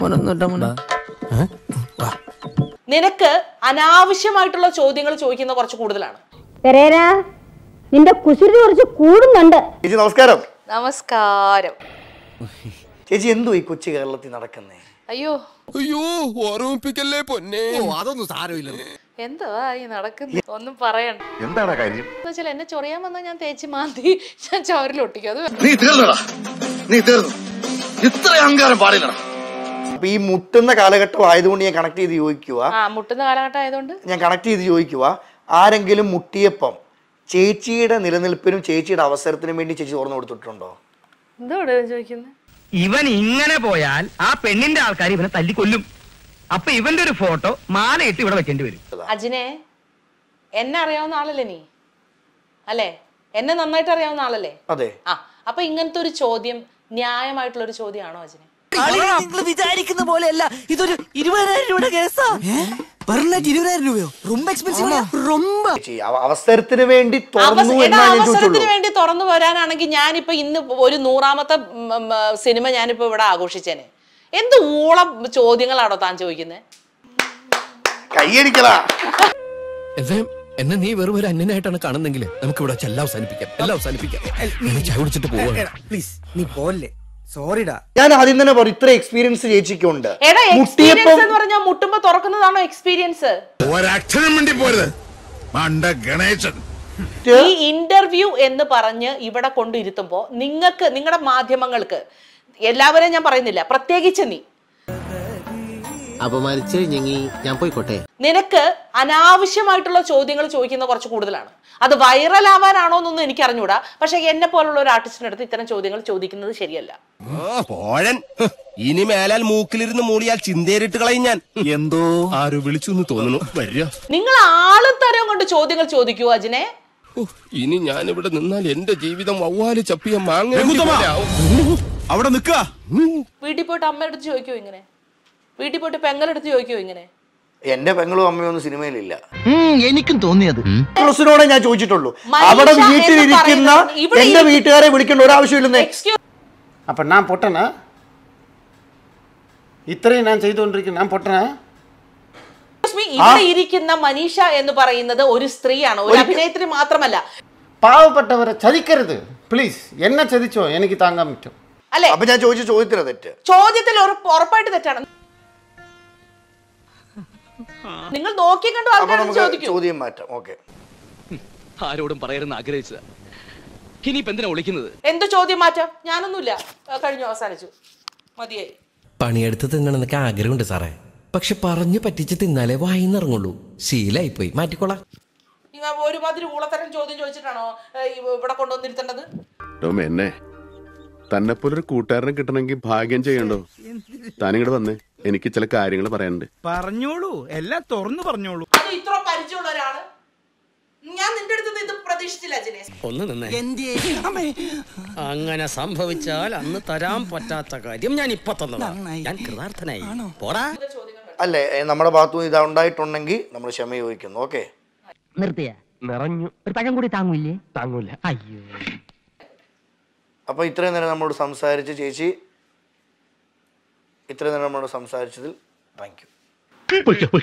മോനൊന്നുമില്ല മോനെ നിനക്ക് അനാവശ്യമായിട്ടുള്ള ചോദ്യങ്ങൾ ചോദിക്കുന്ന കുറച്ച് കൂടുതലാണ് പെരേര നിന്റെ കുസൃതി കുറച്ച് കൂടുന്നുണ്ട് ചേച്ചി നമസ്കാരം നമസ്കാരം ചേച്ചി എന്തോ ഈ കൊച്ചു കേരളത്തിൽ നടക്കുന്നേ അയ്യോ അയ്യോ ഓർമ്മിപ്പിക്കല്ലേ പൊന്നേ അതൊന്നും സാരമില്ല എന്തുവാ ഈ നടക്കുന്നത് ഒന്നും പറയണ്ട എന്താണ് കാര്യം വെച്ചാൽ എന്നെ ചൊറിയാൻ വന്നാ ഞാൻ തേച്ച് മാന്തി ഞാൻ ചോരലൊട്ടിക്കും അത് നീ തീർന്നടാ നീ തീർന്നു ഇത്ര അഹങ്കാരം പാടില്ലടാ അപ്പൊ ഈ മുട്ടുന്ന കാലഘട്ടം ആയതുകൊണ്ട് ഞാൻ കണക്ട് ചെയ്ത് ചോദിക്കുക മുട്ടുന്ന ഞാൻ കണക്ട് ചെയ്ത് ചോദിക്കുക ആരെങ്കിലും മുട്ടിയപ്പം ചേച്ചിയുടെ നിലനിൽപ്പിനും ചേച്ചിയുടെ അവസരത്തിനും വേണ്ടി ചേച്ചി തുറന്നു കൊടുത്തിട്ടുണ്ടോ ഇവൻ ഇങ്ങനെ പോയാൽ ആ പെണ്ണിന്റെ ആൾക്കാർ ഇവനെ തല്ലിക്കൊല്ലും അപ്പൊ ഇവന്റെ ഒരു ഫോട്ടോ മാലയിട്ട് ഇവിടെ വെക്കേണ്ടി വരും അജിനെ എന്നെ അറിയാവുന്ന ആളല്ലേ നീ അല്ലേ എന്നെ നന്നായിട്ട് അറിയാവുന്ന ആളല്ലേ അതെ ആ അപ്പൊ ഇങ്ങനത്തെ ഒരു ചോദ്യം ന്യായമായിട്ടുള്ള ഒരു ചോദ്യമാണോ അജിനെ നിങ്ങൾ വിചാരിക്കുന്ന പോലെയല്ല ഇതൊരു ഇരുപതിനായിരം രൂപയുടെ കേസാ രൂപയോ അവസരത്തിന് വേണ്ടി വേണ്ടി തുറന്നു വരാനാണെങ്കിൽ ഞാനിപ്പോ ഇന്ന് ഒരു നൂറാമത്തെ സിനിമ ഞാനിപ്പോ ഇവിടെ ആഘോഷിച്ചേനെ എന്ത് ഊളം ചോദ്യങ്ങളാണോ താൻ ചോദിക്കുന്നത് എന്നെ നീ വെറും ഒരു അന്യനായിട്ടാണ് കാണുന്നെങ്കിൽ നമുക്ക് ഇവിടെ അവസാനിപ്പിക്കാം എല്ലാം അവസാനിപ്പിക്കാം പോവാ പ്ലീസ് നീ പോലെ സോറിടാ ഞാൻ ആദ്യം തന്നെ പറയും ഇത്ര എക്സ്പീരിയൻസ് ചേച്ചിക്കുണ്ട് എടാ എന്ന് പറഞ്ഞാൽ മുട്ടുമ്പോ തുറക്കുന്നതാണോ എക്സ്പീരിയൻസ് ഒരക്ഷരം വേണ്ടി പോരുത് മണ്ട ഗണേശൻ ഈ ഇന്റർവ്യൂ എന്ന് പറഞ്ഞ് ഇവിടെ കൊണ്ടിരുത്തുമ്പോ നിങ്ങൾക്ക് നിങ്ങളുടെ മാധ്യമങ്ങൾക്ക് എല്ലാവരെയും ഞാൻ പറയുന്നില്ല പ്രത്യേകിച്ച് നീ അപമാനിച്ച് ഞങ്ങി ഞാൻ പോയിക്കോട്ടെ നിനക്ക് അനാവശ്യമായിട്ടുള്ള ചോദ്യങ്ങൾ ചോദിക്കുന്ന കുറച്ച് കൂടുതലാണ് അത് വൈറൽ ആവാനാണോ എന്നൊന്നും എനിക്ക് അറിഞ്ഞൂടാ പക്ഷെ എന്നെ പോലുള്ള ഒരു ആർട്ടിസ്റ്റിന്റെ അടുത്ത് ഇത്തരം ചോദ്യങ്ങൾ ചോദിക്കുന്നത് ശരിയല്ല പോഴൻ ഇനി മേലാൽ മൂക്കിലിരുന്ന് മൂളിയാൽ ചിന്തേറിട്ട് കളയും ഞാൻ എന്തോ ആരോ വിളിച്ചു തോന്നുന്നു വരിക നിങ്ങൾ ആളും തരം കൊണ്ട് ചോദ്യങ്ങൾ ചോദിക്കൂ അജിനെ ഇനി ഞാൻ ഇവിടെ നിന്നാൽ എന്റെ ജീവിതം വവ്വാല് ചപ്പിയ മാങ്ങ അവിടെ നിൽക്കുക വീട്ടിൽ പോയിട്ട് അമ്മയുടെ അടുത്ത് ചോദിക്കൂ ഇങ്ങനെ വീട്ടിൽ പോയിട്ട് പെങ്ങളെടുത്ത് ചോദിക്കുമോ ഇങ്ങനെ എന്റെ പെങ്ങളും ഒന്നും സിനിമയിലില്ല എനിക്കും തോന്നിയത് ഡ്രസ്സിനോടെ ഞാൻ ചോദിച്ചിട്ടുള്ളൂ അവിടെ വീട്ടിലിരിക്കുന്ന എന്റെ വീട്ടുകാരെ വിളിക്കേണ്ട ഒരാവശ്യമില്ലെന്നേ അപ്പൊ ഞാൻ പൊട്ടനാ ഇത്രയും ഞാൻ ചെയ്തുകൊണ്ടിരിക്കുന്ന ഞാൻ പൊട്ടണ ഇവിടെ ഇരിക്കുന്ന മനീഷ എന്ന് പറയുന്നത് ഒരു സ്ത്രീയാണ് ഒരു അഭിനേത്രി മാത്രമല്ല പാവപ്പെട്ടവരെ ചതിക്കരുത് പ്ലീസ് എന്നെ ചതിച്ചോ എനിക്ക് താങ്ങാൻ പറ്റും അല്ലെ അപ്പൊ ഞാൻ ചോദിച്ച ചോദ്യത്തിലെ തെറ്റ് ചോദ്യത്തിൽ ഉറപ്പായിട്ട് തെറ്റാണ് നിങ്ങൾ നോക്കി കണ്ടു ചോദ്യം മാറ്റാം ഓക്കെ ആരോടും പറയരുന്ന് ആഗ്രഹിച്ചത് എന്ത് ചോദ്യം ഞാനൊന്നുമില്ല കഴിഞ്ഞു അവസാനിച്ചു പണിയെടുത്ത് തിന്നണെന്നൊക്കെ ആഗ്രഹമുണ്ട് സാറേ പക്ഷെ പറഞ്ഞു പറ്റിച്ച് തിന്നാലേ വായിന്നിറങ്ങുള്ളൂ ശീലായി പോയി മാറ്റിക്കോളാം നിങ്ങൾ ഒരുമാതിരി ഊളത്തരം ചോദ്യം ചോദിച്ചിട്ടാണോ തന്നെ പോലൊരു കൂട്ടുകാരനെ കിട്ടണമെങ്കിൽ ഭാഗ്യം ചെയ്യണ്ടോ താനിങ്ങോട്ട് വന്നേ എനിക്ക് ചില കാര്യങ്ങൾ പറയാനുണ്ട് പറഞ്ഞോളൂ എല്ലാം തുറന്നു പറഞ്ഞോളൂ അത് ഇത്ര പരിചയമുള്ള ഒരാള് ഞാൻ നിന്റെ അടുത്ത് ഇത് പ്രതീക്ഷിച്ചില്ല അജിനേഷ് ഒന്ന് നിന്നെ അങ്ങനെ സംഭവിച്ചാൽ അന്ന് തരാൻ പറ്റാത്ത കാര്യം ഞാൻ ഇപ്പൊ തന്നതാ ഞാൻ കൃതാർത്ഥനായി പോടാ അല്ലേ നമ്മുടെ ഭാഗത്തു ഇത് ഉണ്ടായിട്ടുണ്ടെങ്കിൽ നമ്മൾ ക്ഷമ ചോദിക്കുന്നു ഓക്കെ നിർത്തിയ നിറഞ്ഞു ഒരു തകം കൂടി താങ്ങൂല്ലേ താങ്ങൂല അയ്യോ അപ്പൊ ഇത്രയും നേരം നമ്മളോട് സംസാരിച്ച് ചേച്ചി ഇത്ര നേരം നമ്മളോട് സംസാരിച്ചതിൽ താങ്ക് യു